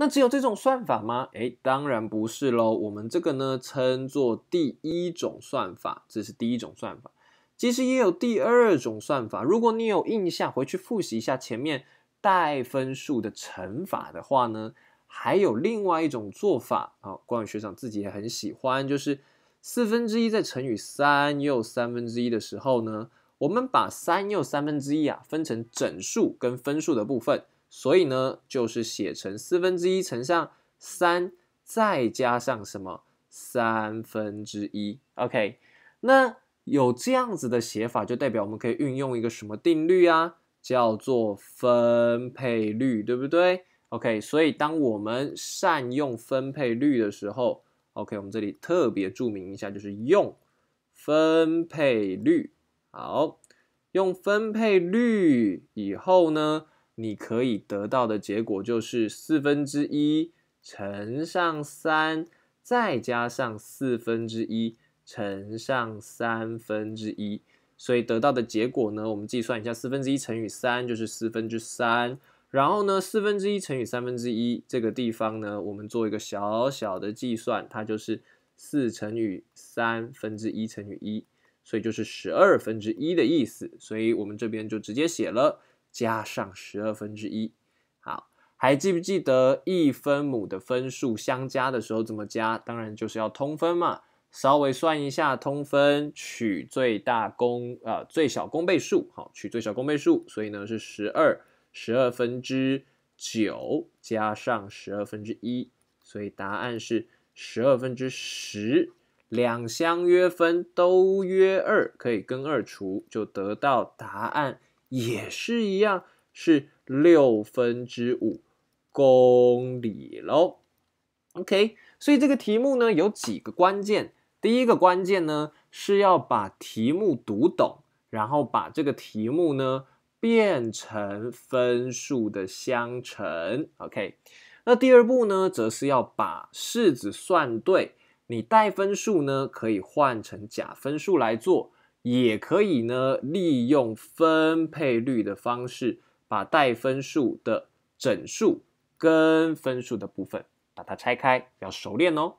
那只有这种算法吗？哎，当然不是喽。我们这个呢，称作第一种算法，这是第一种算法。其实也有第二种算法。如果你有印象，回去复习一下前面带分数的乘法的话呢，还有另外一种做法。好，光宇学长自己也很喜欢，就是四分之一再乘以三又三分之一的时候呢，我们把三又三分之一啊分成整数跟分数的部分。所以呢，就是写成四分之一乘上三，再加上什么三分之一？OK，那有这样子的写法，就代表我们可以运用一个什么定律啊？叫做分配律，对不对？OK，所以当我们善用分配律的时候，OK，我们这里特别注明一下，就是用分配律。好，用分配律以后呢？你可以得到的结果就是四分之一乘上三，再加上四分之一乘上三分之一，所以得到的结果呢，我们计算一下，四分之一乘以三就是四分之三，然后呢，四分之一乘以三分之一这个地方呢，我们做一个小小的计算，它就是四乘以三分之一乘以一，所以就是十二分之一的意思，所以我们这边就直接写了。加上十二分之一，好，还记不记得异分母的分数相加的时候怎么加？当然就是要通分嘛。稍微算一下，通分取最大公啊最小公倍数，好，取最小公倍数，所以呢是十二十二分之九加上十二分之一，所以答案是十二分之十，两相约分都约二，可以跟二除，就得到答案。也是一样，是六分之五公里喽。OK，所以这个题目呢有几个关键。第一个关键呢是要把题目读懂，然后把这个题目呢变成分数的相乘。OK，那第二步呢，则是要把式子算对。你带分数呢，可以换成假分数来做。也可以呢，利用分配率的方式，把带分数的整数跟分数的部分，把它拆开，要熟练哦。